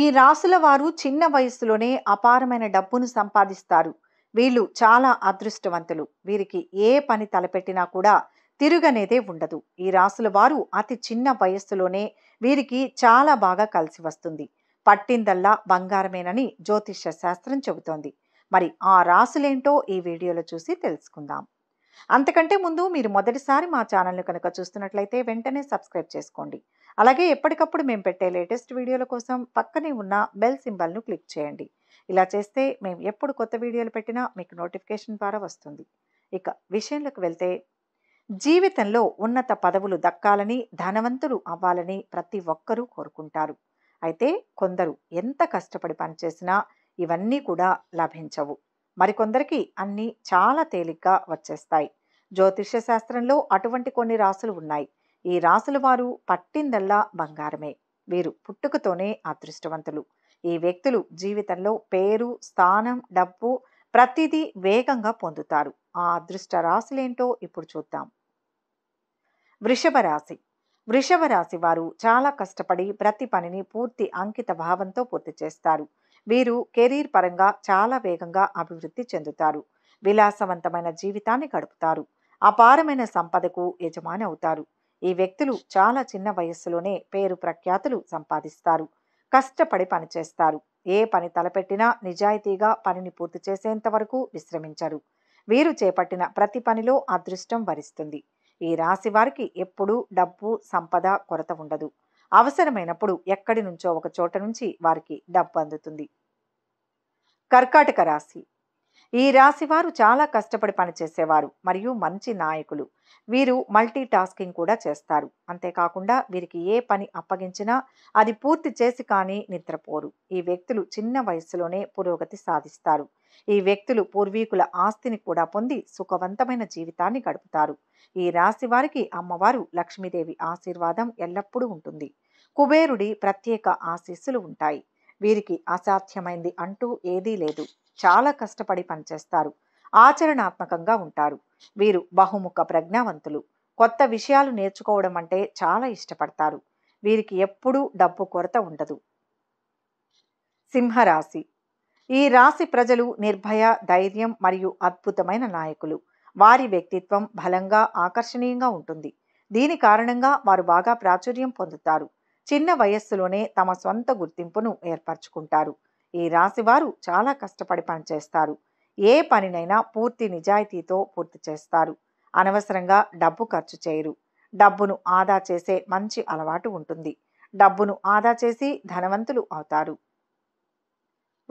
ఈ రాసుల వారు చిన్న వయసులోనే అపారమైన డబ్బును సంపాదిస్తారు వీళ్ళు చాలా అదృష్టవంతులు వీరికి ఏ పని తలపెట్టినా కూడా తిరుగనేదే ఉండదు ఈ రాసుల వారు అతి చిన్న వయస్సులోనే వీరికి చాలా బాగా కలిసి వస్తుంది పట్టిందల్లా బంగారమేనని జ్యోతిష శాస్త్రం చెబుతోంది మరి ఆ రాసులేంటో ఈ వీడియోలో చూసి తెలుసుకుందాం అంతకంటే ముందు మీరు మొదటిసారి మా ఛానల్ను కనుక చూస్తున్నట్లయితే వెంటనే సబ్స్క్రైబ్ చేసుకోండి అలాగే ఎప్పటికప్పుడు మేము పెట్టే లేటెస్ట్ వీడియోల కోసం పక్కనే ఉన్న బెల్ సింబల్ను క్లిక్ చేయండి ఇలా చేస్తే మేము ఎప్పుడు కొత్త వీడియోలు పెట్టినా మీకు నోటిఫికేషన్ ద్వారా వస్తుంది ఇక విషయంలోకి వెళ్తే జీవితంలో ఉన్నత పదవులు దక్కాలని ధనవంతులు అవ్వాలని ప్రతి ఒక్కరూ కోరుకుంటారు అయితే కొందరు ఎంత కష్టపడి పనిచేసినా ఇవన్నీ కూడా లభించవు మరికొందరికి అన్నీ చాలా తేలిగ్గా వచ్చేస్తాయి జ్యోతిష్య శాస్త్రంలో అటువంటి కొన్ని రాసులు ఉన్నాయి ఈ రాసుల వారు పట్టిందల్లా బంగారమే వీరు పుట్టుకతోనే అదృష్టవంతులు ఈ వ్యక్తులు జీవితంలో పేరు స్థానం డబ్బు ప్రతిదీ వేగంగా పొందుతారు ఆ అదృష్ట రాశులేంటో ఇప్పుడు చూద్దాం వృషభ రాశి వృషభ రాశి వారు చాలా కష్టపడి ప్రతి పనిని పూర్తి అంకిత భావంతో పూర్తి చేస్తారు వీరు కెరీర్ పరంగా చాలా వేగంగా అభివృద్ధి చెందుతారు విలాసవంతమైన జీవితాన్ని గడుపుతారు అపారమైన సంపదకు యజమాని అవుతారు ఈ వ్యక్తులు చాలా చిన్న వయస్సులోనే పేరు ప్రఖ్యాతులు సంపాదిస్తారు కష్టపడి పనిచేస్తారు ఏ పని తలపెట్టినా నిజాయితీగా పనిని పూర్తి చేసేంత వరకు విశ్రమించరు వీరు చేపట్టిన ప్రతి పనిలో అదృష్టం వరిస్తుంది ఈ రాశి వారికి ఎప్పుడూ డబ్బు సంపద కొరత ఉండదు అవసరమైనప్పుడు ఎక్కడి నుంచో ఒక చోట నుంచి వారికి డబ్బు అందుతుంది కర్కాటక రాశి ఈ రాశివారు చాలా కష్టపడి పనిచేసేవారు మరియు మంచి నాయకులు వీరు మల్టీ టాస్కింగ్ కూడా చేస్తారు అంతేకాకుండా వీరికి ఏ పని అప్పగించినా అది పూర్తి చేసి కానీ నిద్రపోరు ఈ వ్యక్తులు చిన్న వయసులోనే పురోగతి సాధిస్తారు ఈ వ్యక్తులు పూర్వీకుల ఆస్తిని కూడా పొంది సుఖవంతమైన జీవితాన్ని గడుపుతారు ఈ రాశి వారికి అమ్మవారు లక్ష్మీదేవి ఆశీర్వాదం ఎల్లప్పుడూ ఉంటుంది కుబేరుడి ప్రత్యేక ఆశీస్సులు ఉంటాయి వీరికి అసాధ్యమైంది అంటూ ఏదీ లేదు చాలా కష్టపడి పనిచేస్తారు ఆచరణాత్మకంగా ఉంటారు వీరు బహుముఖ ప్రజ్ఞావంతులు కొత్త విషయాలు నేర్చుకోవడం అంటే చాలా ఇష్టపడతారు వీరికి ఎప్పుడూ డబ్బు కొరత ఉండదు సింహరాశి ఈ రాశి ప్రజలు నిర్భయ ధైర్యం మరియు అద్భుతమైన నాయకులు వారి వ్యక్తిత్వం బలంగా ఆకర్షణీయంగా ఉంటుంది దీని కారణంగా వారు బాగా ప్రాచుర్యం పొందుతారు చిన్న వయస్సులోనే తమ సొంత గుర్తింపును ఏర్పరచుకుంటారు ఈ రాశివారు చాలా కష్టపడి పనిచేస్తారు ఏ పనినైనా పూర్తి నిజాయితీతో పూర్తి చేస్తారు అనవసరంగా డబ్బు ఖర్చు చేయరు డబ్బును ఆదా చేసే మంచి అలవాటు ఉంటుంది డబ్బును ఆదా చేసి ధనవంతులు అవుతారు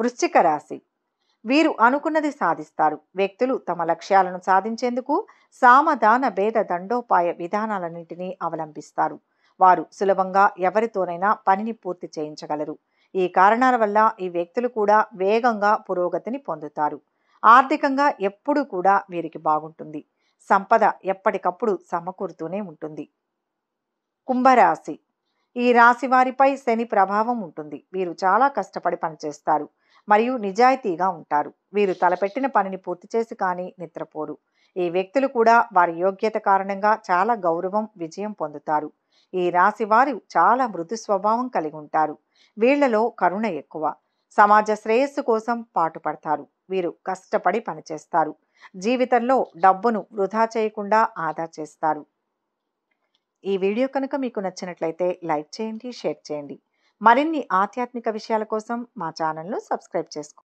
వృశ్చిక రాశి వీరు అనుకున్నది సాధిస్తారు వ్యక్తులు తమ లక్ష్యాలను సాధించేందుకు సామధాన భేద దండోపాయ విధానాలన్నింటినీ అవలంబిస్తారు వారు సులభంగా ఎవరితోనైనా పనిని పూర్తి చేయించగలరు ఈ కారణాల వల్ల ఈ వ్యక్తులు కూడా వేగంగా పురోగతిని పొందుతారు ఆర్థికంగా ఎప్పుడూ కూడా వీరికి బాగుంటుంది సంపద ఎప్పటికప్పుడు సమకూరుతూనే ఉంటుంది కుంభరాశి ఈ రాశి వారిపై శని ప్రభావం ఉంటుంది వీరు చాలా కష్టపడి పనిచేస్తారు మరియు నిజాయితీగా ఉంటారు వీరు తలపెట్టిన పనిని పూర్తి చేసి కానీ నిద్రపోరు ఈ వ్యక్తులు కూడా వారి యోగ్యత కారణంగా చాలా గౌరవం విజయం పొందుతారు ఈ రాశి వారు చాలా మృదు స్వభావం కలిగి ఉంటారు వీళ్లలో కరుణ ఎక్కువ సమాజ శ్రేయస్సు కోసం పాటుపడతారు వీరు కష్టపడి పనిచేస్తారు జీవితంలో డబ్బును వృధా చేయకుండా ఆదా చేస్తారు ఈ వీడియో కనుక మీకు నచ్చినట్లయితే లైక్ చేయండి షేర్ చేయండి మరిన్ని ఆధ్యాత్మిక విషయాల కోసం మా ఛానల్ను సబ్స్క్రైబ్ చేసుకోండి